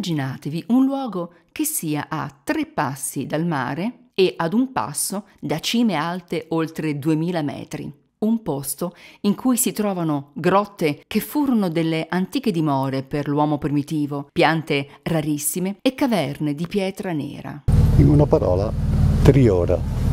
immaginatevi un luogo che sia a tre passi dal mare e ad un passo da cime alte oltre 2000 metri. Un posto in cui si trovano grotte che furono delle antiche dimore per l'uomo primitivo, piante rarissime e caverne di pietra nera. In una parola, Triora.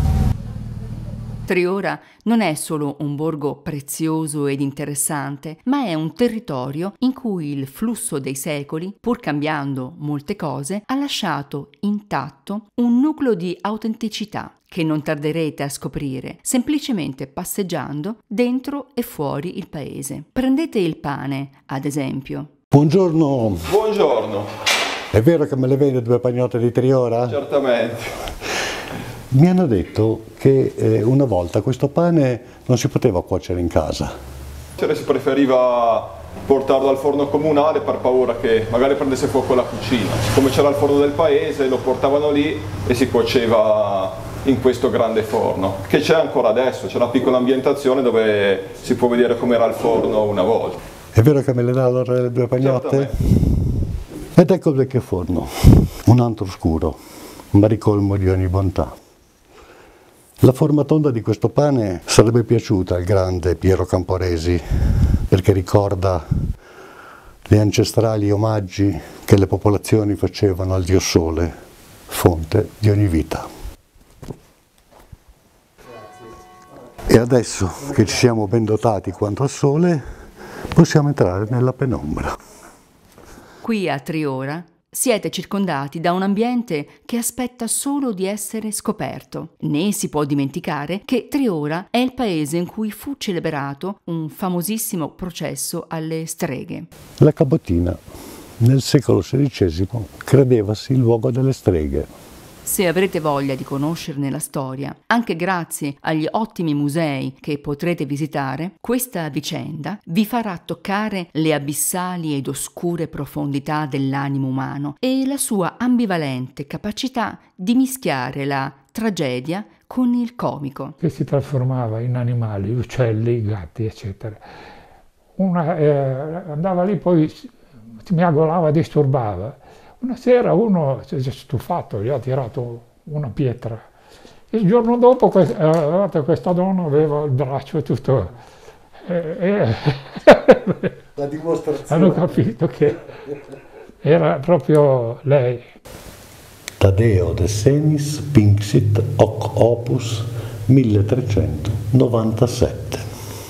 Triora non è solo un borgo prezioso ed interessante, ma è un territorio in cui il flusso dei secoli, pur cambiando molte cose, ha lasciato intatto un nucleo di autenticità che non tarderete a scoprire semplicemente passeggiando dentro e fuori il paese. Prendete il pane, ad esempio. Buongiorno. Buongiorno. È vero che me le vende due pagnotte di Triora? Certamente mi hanno detto che eh, una volta questo pane non si poteva cuocere in casa. Cioè, si preferiva portarlo al forno comunale per paura che magari prendesse fuoco la cucina. Siccome c'era il forno del paese lo portavano lì e si cuoceva in questo grande forno, che c'è ancora adesso, c'è una piccola ambientazione dove si può vedere com'era il forno una volta. È vero che me le dà l'ora delle due pagnotte? Ed ecco il vecchio forno, un antro scuro, un baricolmo di ogni bontà. La forma tonda di questo pane sarebbe piaciuta al grande Piero Camporesi perché ricorda gli ancestrali omaggi che le popolazioni facevano al Dio Sole, fonte di ogni vita. E adesso che ci siamo ben dotati quanto al Sole, possiamo entrare nella penombra. Qui a Triora siete circondati da un ambiente che aspetta solo di essere scoperto, né si può dimenticare che Triora è il paese in cui fu celebrato un famosissimo processo alle streghe. La Cabotina nel secolo XVI credevasi il luogo delle streghe se avrete voglia di conoscerne la storia, anche grazie agli ottimi musei che potrete visitare, questa vicenda vi farà toccare le abissali ed oscure profondità dell'animo umano e la sua ambivalente capacità di mischiare la tragedia con il comico. Che si trasformava in animali, uccelli, gatti, eccetera. Una, eh, andava lì poi si miagolava, disturbava una sera uno si è stufato, gli ha tirato una pietra. Il giorno dopo eh, questa donna aveva il braccio tutto... E, eh, e eh, La dimostrazione. Hanno capito che era proprio lei. Tadeo de Senis Pinxit Hoc Opus 1397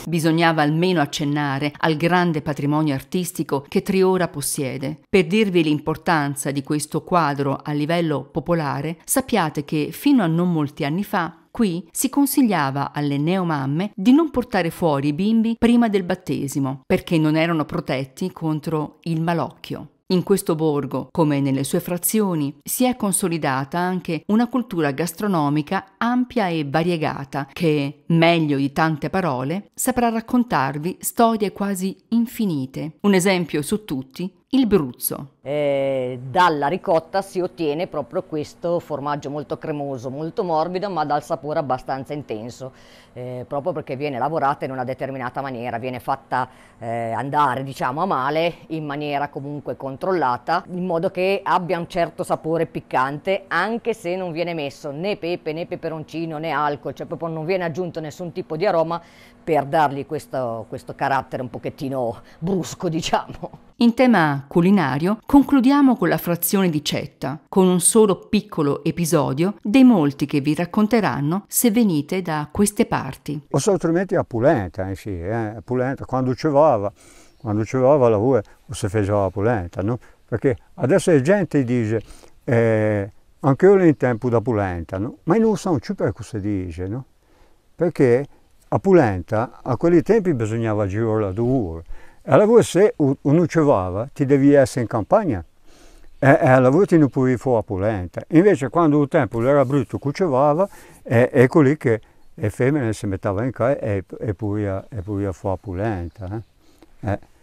bisognava almeno accennare al grande patrimonio artistico che Triora possiede. Per dirvi l'importanza di questo quadro a livello popolare, sappiate che fino a non molti anni fa Qui si consigliava alle neomamme di non portare fuori i bimbi prima del battesimo, perché non erano protetti contro il malocchio. In questo borgo, come nelle sue frazioni, si è consolidata anche una cultura gastronomica ampia e variegata che, meglio di tante parole, saprà raccontarvi storie quasi infinite. Un esempio su tutti il bruzzo. Eh, dalla ricotta si ottiene proprio questo formaggio molto cremoso, molto morbido ma dal sapore abbastanza intenso, eh, proprio perché viene lavorata in una determinata maniera, viene fatta eh, andare diciamo a male in maniera comunque controllata, in modo che abbia un certo sapore piccante anche se non viene messo né pepe né peperoncino né alcol, cioè proprio non viene aggiunto nessun tipo di aroma per dargli questo, questo carattere un pochettino brusco diciamo. In tema culinario concludiamo con la frazione di Cetta, con un solo piccolo episodio dei molti che vi racconteranno se venite da queste parti. O altrimenti a Pulenta, eh, sì, eh, Pulenta, quando cevava, quando cevava la uva si faceva la Pulenta, no? Perché adesso la gente dice, eh, anche io in tempo da Pulenta, no? Ma non sanno più perché si dice, no? Perché a Pulenta, a quei tempi bisognava girarla due allora se non cevava, ti devi essere in campagna e, e alla volte non puoi fare polenta. Invece quando il tempo era brutto, cucevava, e, ecco lì che le femmine si mettevano in casa e, e poi a, e poi a fare polenta. Eh. Eh.